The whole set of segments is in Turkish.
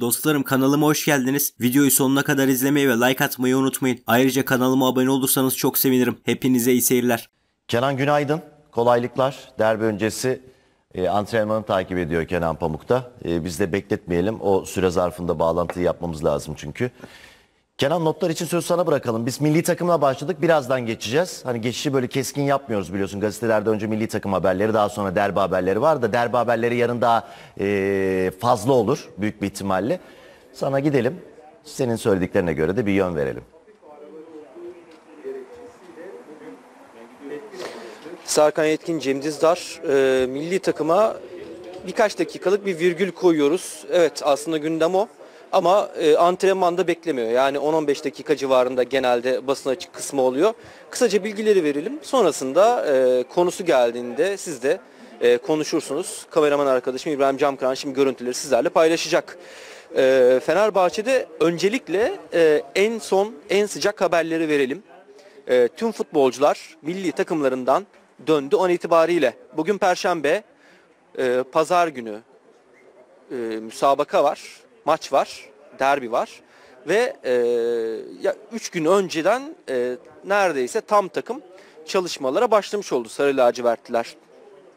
Dostlarım kanalıma hoş geldiniz. Videoyu sonuna kadar izlemeyi ve like atmayı unutmayın. Ayrıca kanalıma abone olursanız çok sevinirim. Hepinize iyi seyirler. Kenan günaydın. Kolaylıklar. Derbi öncesi e, antrenmanı takip ediyor Kenan Pamuk'ta. E, biz de bekletmeyelim. O süre zarfında bağlantıyı yapmamız lazım çünkü. Kenan notlar için söz sana bırakalım. Biz milli takımla başladık. Birazdan geçeceğiz. Hani geçişi böyle keskin yapmıyoruz biliyorsun. Gazetelerde önce milli takım haberleri daha sonra derbi haberleri var da derbi haberleri yarın daha e, fazla olur büyük bir ihtimalle. Sana gidelim. Senin söylediklerine göre de bir yön verelim. Serkan Yetkin, Cem Dizdar. E, milli takıma birkaç dakikalık bir virgül koyuyoruz. Evet aslında gündem o. Ama e, antrenmanda beklemiyor. Yani 10-15 dakika civarında genelde basın açık kısmı oluyor. Kısaca bilgileri verelim. Sonrasında e, konusu geldiğinde siz de e, konuşursunuz. Kameraman arkadaşım İbrahim Camkıran şimdi görüntüleri sizlerle paylaşacak. E, Fenerbahçe'de öncelikle e, en son, en sıcak haberleri verelim. E, tüm futbolcular milli takımlarından döndü an itibariyle. Bugün Perşembe, e, Pazar günü e, müsabaka var maç var, derbi var ve e, ya üç gün önceden e, neredeyse tam takım çalışmalara başlamış oldu Sarı Lacivertliler.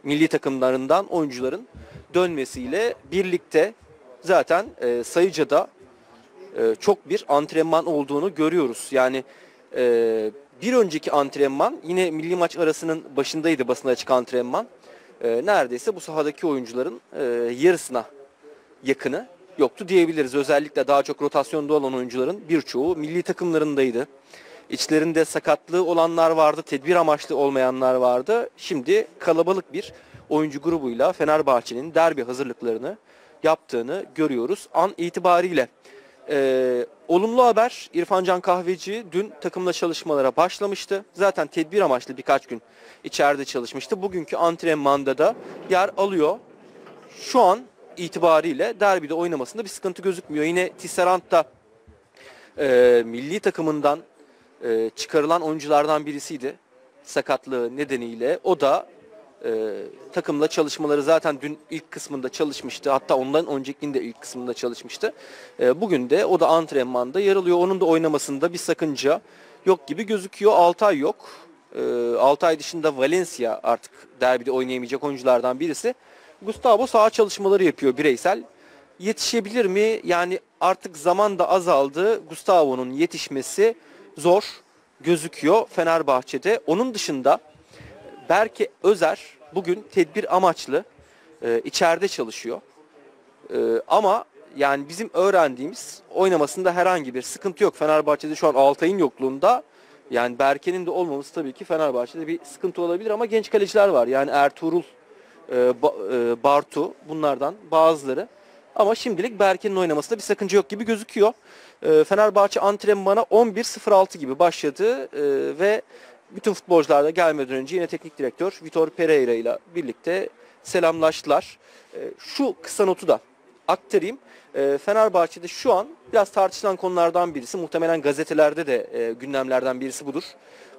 Milli takımlarından oyuncuların dönmesiyle birlikte zaten e, da e, çok bir antrenman olduğunu görüyoruz. Yani e, bir önceki antrenman yine milli maç arasının başındaydı basına açık antrenman. E, neredeyse bu sahadaki oyuncuların e, yarısına yakını yoktu diyebiliriz. Özellikle daha çok rotasyonda olan oyuncuların birçoğu milli takımlarındaydı. İçlerinde sakatlığı olanlar vardı, tedbir amaçlı olmayanlar vardı. Şimdi kalabalık bir oyuncu grubuyla Fenerbahçe'nin derbi hazırlıklarını yaptığını görüyoruz an itibariyle. Ee, olumlu haber İrfan Can Kahveci dün takımla çalışmalara başlamıştı. Zaten tedbir amaçlı birkaç gün içeride çalışmıştı. Bugünkü antrenmanda da yer alıyor. Şu an itibariyle derbide oynamasında bir sıkıntı gözükmüyor. Yine Tisserand da e, milli takımından e, çıkarılan oyunculardan birisiydi sakatlığı nedeniyle. O da e, takımla çalışmaları zaten dün ilk kısmında çalışmıştı. Hatta ondan öncekinde ilk kısmında çalışmıştı. E, bugün de o da antrenmanda yer alıyor. Onun da oynamasında bir sakınca yok gibi gözüküyor. Altay yok. E, Altay dışında Valencia artık derbide oynayamayacak oyunculardan birisi. Gustavo sağ çalışmaları yapıyor bireysel. Yetişebilir mi? Yani artık zaman da azaldı. Gustavo'nun yetişmesi zor gözüküyor Fenerbahçe'de. Onun dışında Berke Özer bugün tedbir amaçlı e, içeride çalışıyor. E, ama yani bizim öğrendiğimiz oynamasında herhangi bir sıkıntı yok. Fenerbahçe'de şu an Altay'ın yokluğunda yani Berke'nin de olmaması tabii ki Fenerbahçe'de bir sıkıntı olabilir ama genç kaleciler var. Yani Ertuğrul e, e, Bartu bunlardan bazıları. Ama şimdilik Berke'nin oynamasında bir sakınca yok gibi gözüküyor. E, Fenerbahçe antrenmana 11.06 gibi başladı ve bütün futbolcular da gelmeden önce yine teknik direktör Vitor Pereira ile birlikte selamlaştılar. Şu kısa notu da aktarayım. Fenerbahçe'de şu an biraz tartışılan konulardan birisi muhtemelen gazetelerde de gündemlerden birisi budur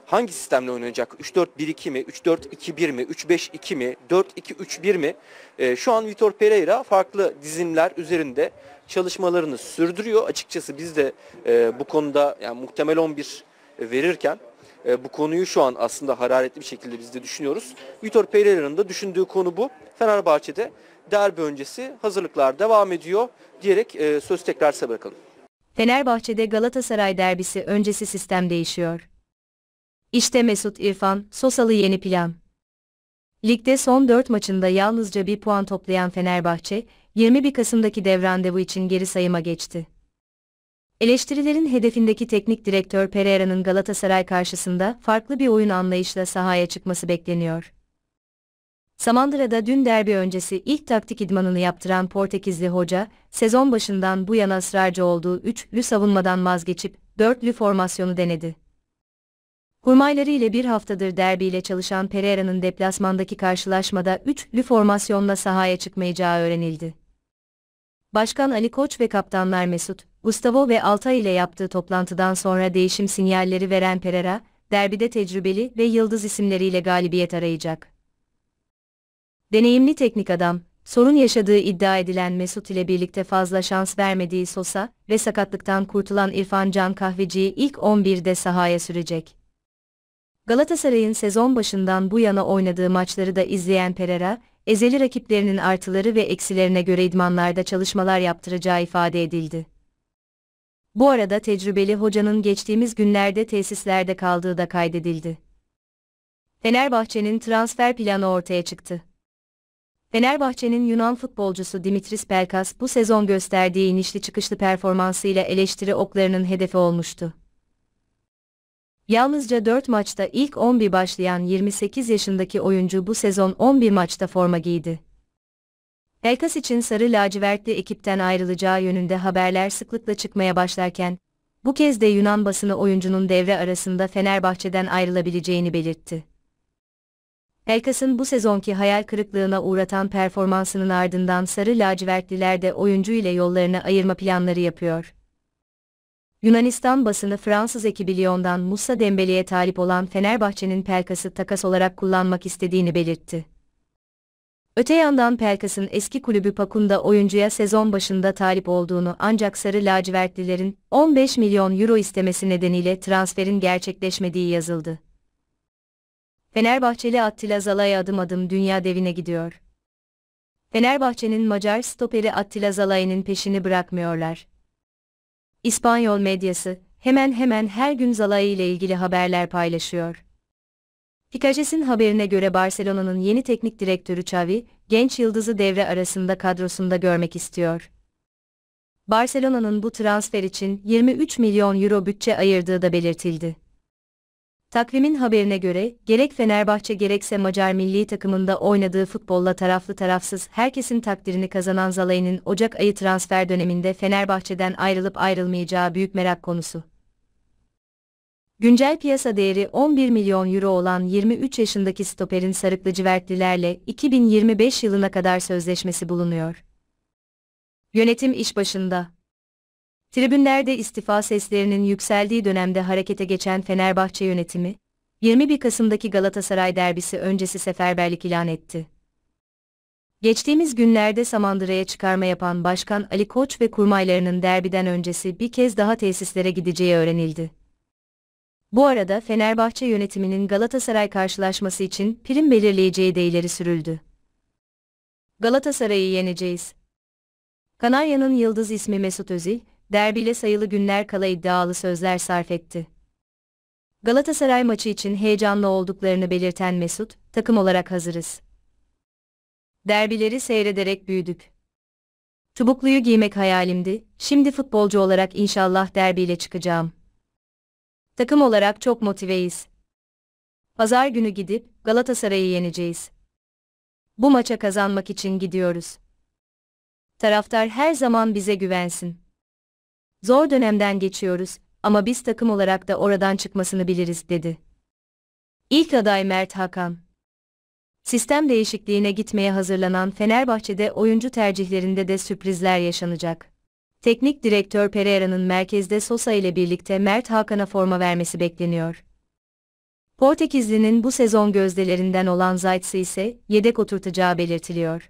hangi sistemle oynanacak? 3-4-1-2 mi? 3-4-2-1 mi? 3-5-2 mi? 4-2-3-1 mi? E, şu an Vitor Pereira farklı dizimler üzerinde çalışmalarını sürdürüyor. Açıkçası biz de e, bu konuda yani muhtemel 11 verirken e, bu konuyu şu an aslında hararetli bir şekilde biz de düşünüyoruz. Vitor Pereira'nın da düşündüğü konu bu. Fenerbahçe'de derbi öncesi hazırlıklar devam ediyor diyerek e, söz tekrar size bırakalım. Fenerbahçe'de Galatasaray derbisi öncesi sistem değişiyor. İşte Mesut İrfan, Sosalı yeni plan. Ligde son 4 maçında yalnızca bir puan toplayan Fenerbahçe, 21 Kasım'daki dev randevu için geri sayıma geçti. Eleştirilerin hedefindeki teknik direktör Pereira'nın Galatasaray karşısında farklı bir oyun anlayışla sahaya çıkması bekleniyor. Samandıra'da dün derbi öncesi ilk taktik idmanını yaptıran Portekizli hoca, sezon başından bu yana ısrarcı olduğu üçlü savunmadan vazgeçip dörtlü formasyonu denedi. Hurmayları ile bir haftadır derbiyle çalışan Pereira'nın deplasmandaki karşılaşmada üçlü formasyonla sahaya çıkmayacağı öğrenildi. Başkan Ali Koç ve kaptanlar Mesut, Gustavo ve Altay ile yaptığı toplantıdan sonra değişim sinyalleri veren Pereira, derbide tecrübeli ve yıldız isimleriyle galibiyet arayacak. Deneyimli teknik adam, sorun yaşadığı iddia edilen Mesut ile birlikte fazla şans vermediği Sosa ve sakatlıktan kurtulan İrfan Can Kahveci'yi ilk 11'de sahaya sürecek. Galatasaray'ın sezon başından bu yana oynadığı maçları da izleyen Pereira, ezeli rakiplerinin artıları ve eksilerine göre idmanlarda çalışmalar yaptıracağı ifade edildi. Bu arada tecrübeli hocanın geçtiğimiz günlerde tesislerde kaldığı da kaydedildi. Fenerbahçe'nin transfer planı ortaya çıktı. Fenerbahçe'nin Yunan futbolcusu Dimitris Pelkas bu sezon gösterdiği inişli çıkışlı performansıyla eleştiri oklarının hedefi olmuştu. Yalnızca 4 maçta ilk 11 başlayan 28 yaşındaki oyuncu bu sezon 11 maçta forma giydi. Elkas için sarı lacivertli ekipten ayrılacağı yönünde haberler sıklıkla çıkmaya başlarken, bu kez de Yunan basını oyuncunun devre arasında Fenerbahçe'den ayrılabileceğini belirtti. Elkas'ın bu sezonki hayal kırıklığına uğratan performansının ardından sarı lacivertliler de oyuncu ile yollarını ayırma planları yapıyor. Yunanistan basını Fransız ekibi Lyon'dan Musa Dembele'ye talip olan Fenerbahçe'nin Pelkas'ı takas olarak kullanmak istediğini belirtti. Öte yandan Pelkas'ın eski kulübü Pakunda oyuncuya sezon başında talip olduğunu ancak Sarı Lacivertlilerin 15 milyon euro istemesi nedeniyle transferin gerçekleşmediği yazıldı. Fenerbahçeli Attila Zalay adım adım dünya devine gidiyor. Fenerbahçe'nin Macar stoperi Attila Zalay'ın peşini bırakmıyorlar. İspanyol medyası hemen hemen her gün Zalai ile ilgili haberler paylaşıyor. Picages'in haberine göre Barcelona'nın yeni teknik direktörü Xavi, genç yıldızı devre arasında kadrosunda görmek istiyor. Barcelona'nın bu transfer için 23 milyon euro bütçe ayırdığı da belirtildi. Takvimin haberine göre gerek Fenerbahçe gerekse Macar milli takımında oynadığı futbolla taraflı tarafsız herkesin takdirini kazanan Zalai'nin Ocak ayı transfer döneminde Fenerbahçe'den ayrılıp ayrılmayacağı büyük merak konusu. Güncel piyasa değeri 11 milyon euro olan 23 yaşındaki stoperin sarıklı civertlilerle 2025 yılına kadar sözleşmesi bulunuyor. Yönetim iş başında. Tribünlerde istifa seslerinin yükseldiği dönemde harekete geçen Fenerbahçe yönetimi, 21 Kasım'daki Galatasaray derbisi öncesi seferberlik ilan etti. Geçtiğimiz günlerde Samandıra'ya çıkarma yapan Başkan Ali Koç ve kurmaylarının derbiden öncesi bir kez daha tesislere gideceği öğrenildi. Bu arada Fenerbahçe yönetiminin Galatasaray karşılaşması için prim belirleyeceği de ileri sürüldü. Galatasaray'ı yeneceğiz. Kanarya'nın yıldız ismi Mesut Özil, Derbiyle sayılı günler kala iddialı sözler sarf etti. Galatasaray maçı için heyecanlı olduklarını belirten Mesut, takım olarak hazırız. Derbileri seyrederek büyüdük. Çubukluyu giymek hayalimdi, şimdi futbolcu olarak inşallah derbiyle çıkacağım. Takım olarak çok motiveyiz. Pazar günü gidip Galatasaray'ı yeneceğiz. Bu maça kazanmak için gidiyoruz. Taraftar her zaman bize güvensin. Zor dönemden geçiyoruz ama biz takım olarak da oradan çıkmasını biliriz dedi. İlk aday Mert Hakan. Sistem değişikliğine gitmeye hazırlanan Fenerbahçe'de oyuncu tercihlerinde de sürprizler yaşanacak. Teknik direktör Pereira'nın merkezde Sosa ile birlikte Mert Hakan'a forma vermesi bekleniyor. Portekizli'nin bu sezon gözdelerinden olan Zayt'sı ise yedek oturtacağı belirtiliyor.